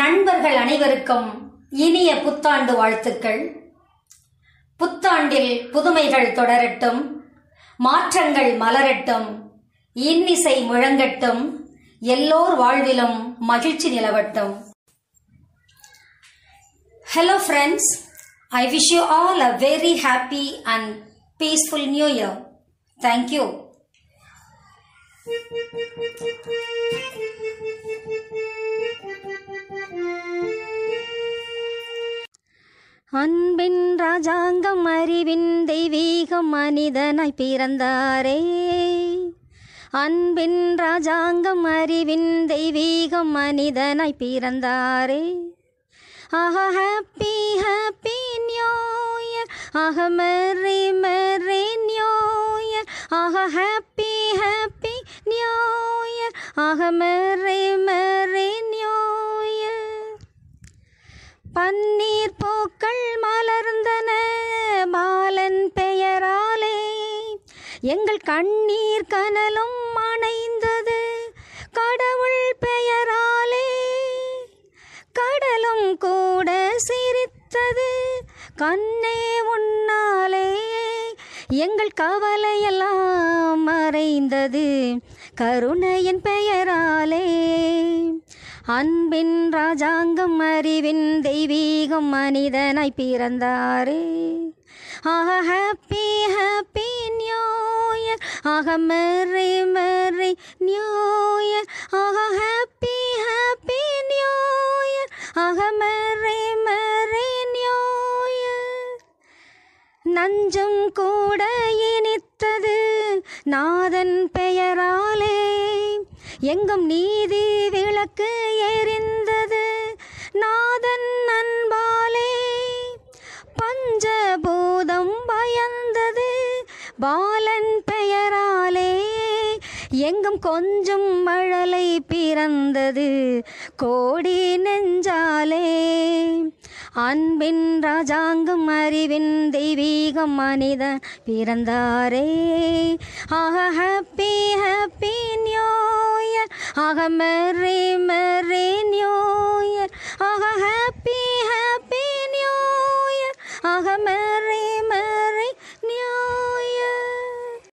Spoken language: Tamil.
நண்பர்கள் அனைவருக்கும் இனிய புத்தாண்டு வாழ்த்துக்கள் புத்தாண்டில் புதுமைகள் தொடரட்டும் மாற்றங்கள் மலரட்டும் இன்னிசை முழங்கட்டும் எல்லோர் வாழ்விலும் மகிழ்ச்சி நிலவட்டும் hello friends I wish you all a very happy and peaceful new year thank you Thank you. அன்பின் ராஜாங்கம் அறிவின் தெய்வீகம் மனிதனாய் பிறந்தாரே அன்பின் ராஜாங்கம் அறிவின் தெய்வீகம் மனிதனாய் பிறந்தாரே ஆஹ ஹாப்பி ஹாப்பி நியோயர் இயர் ஆஹ மெர்ரி மெர்ரி நியோயர் இயர் ஆஹ ஹாப்பி ஹாப்பி நியோயர் இயர் ஆஹ மெர்ரி மெர்ரி நியோயர் பன்னி எங்கள் கண்ணீர் கனலும் அணைந்தது கடவுள் பெயராலே கடலும் கூட சிரித்தது கண்ணே உன்னாலே எங்கள் கவலையெல்லாம் மறைந்தது கருணையின் பெயராலே அன்பின் ராஜாங்கம் அறிவின் தெய்வீகம் மனிதனாய் பிறந்தாரே ஆஹா ஹாப்பி ஹாப்பி நியோ ന്യൂയർ ആഹ മെറി മെറി ന്യൂയർ ആഹ ഹാപ്പി ഹാപ്പി ന്യൂയർ ആഹ മെറി മെറി ന്യൂയർ நஞ்சும் கூட இனித்தது நாதன் பெயராலே எங்கும் நீதி விளக்கு எரிந்தது நாதன் அன்பாலே பஞ்சபூதம் பயந்தது பாலன் எங்கும் கொஞ்சம் மழலை பிறந்தது கோடி நெஞ்சாலே அன்பின் ராஜாங்கம் அறிவின் தெய்வீகம் மனிதன் பிறந்தாரே ஆக ஹாப்பி ஹாப்பி நியூ ஆக மெர்ரி மெர்ரி நியூ ஆக ஹாப்பி ஹாப்பி நியூ ஆக மெர்ரி